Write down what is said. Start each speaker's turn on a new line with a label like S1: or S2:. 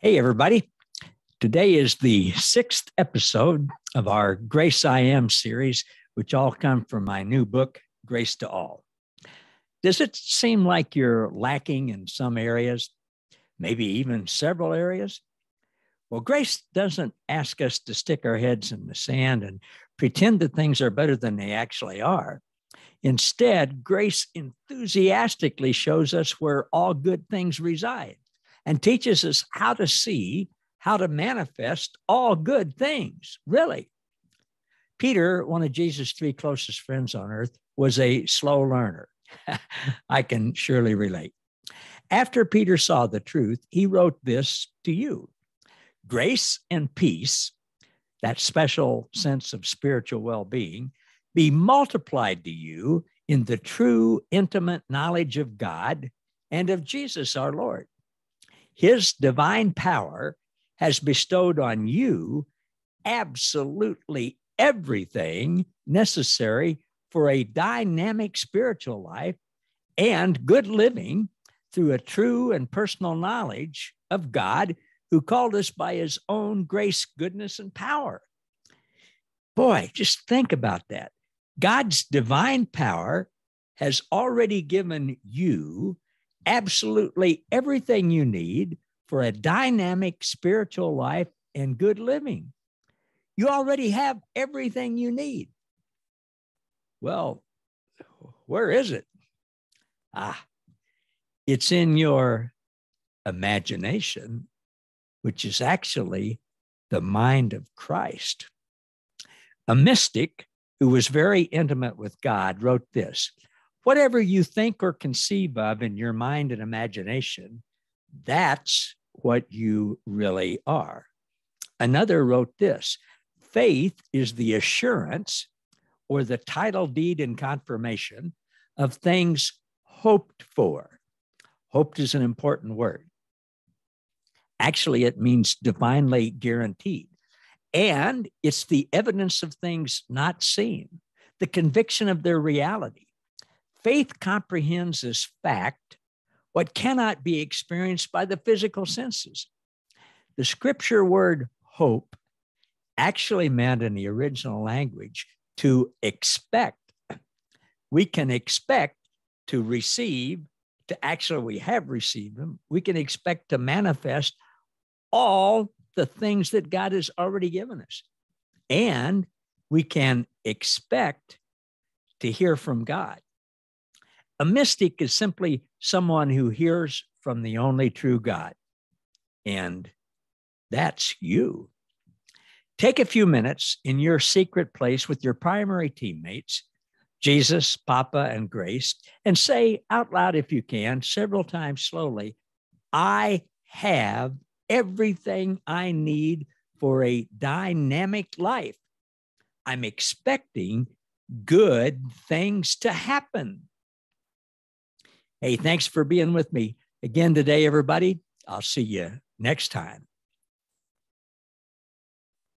S1: Hey, everybody. Today is the sixth episode of our Grace I Am series, which all come from my new book, Grace to All. Does it seem like you're lacking in some areas, maybe even several areas? Well, grace doesn't ask us to stick our heads in the sand and pretend that things are better than they actually are. Instead, grace enthusiastically shows us where all good things reside and teaches us how to see, how to manifest all good things, really. Peter, one of Jesus' three closest friends on earth, was a slow learner. I can surely relate. After Peter saw the truth, he wrote this to you Grace and peace, that special sense of spiritual well being, be multiplied to you in the true, intimate knowledge of God and of Jesus our Lord. His divine power has bestowed on you absolutely everything necessary for a dynamic spiritual life and good living through a true and personal knowledge of God who called us by his own grace, goodness, and power. Boy, just think about that. God's divine power has already given you absolutely everything you need for a dynamic spiritual life and good living. You already have everything you need. Well, where is it? Ah, it's in your imagination, which is actually the mind of Christ. A mystic who was very intimate with God wrote this whatever you think or conceive of in your mind and imagination, that's what you really are. Another wrote this faith is the assurance or the title deed and confirmation of things hoped for. Hoped is an important word. Actually, it means divinely guaranteed. And it's the evidence of things not seen, the conviction of their reality Faith comprehends as fact what cannot be experienced by the physical senses. The scripture word hope actually meant in the original language to expect. We can expect to receive, to actually, we have received them. We can expect to manifest all the things that God has already given us. And we can expect to hear from God. A mystic is simply someone who hears from the only true God. And that's you. Take a few minutes in your secret place with your primary teammates, Jesus, Papa, and Grace, and say out loud, if you can, several times slowly, I have everything I need for a dynamic life. I'm expecting good things to happen. Hey, thanks for being with me again today, everybody. I'll see you next time.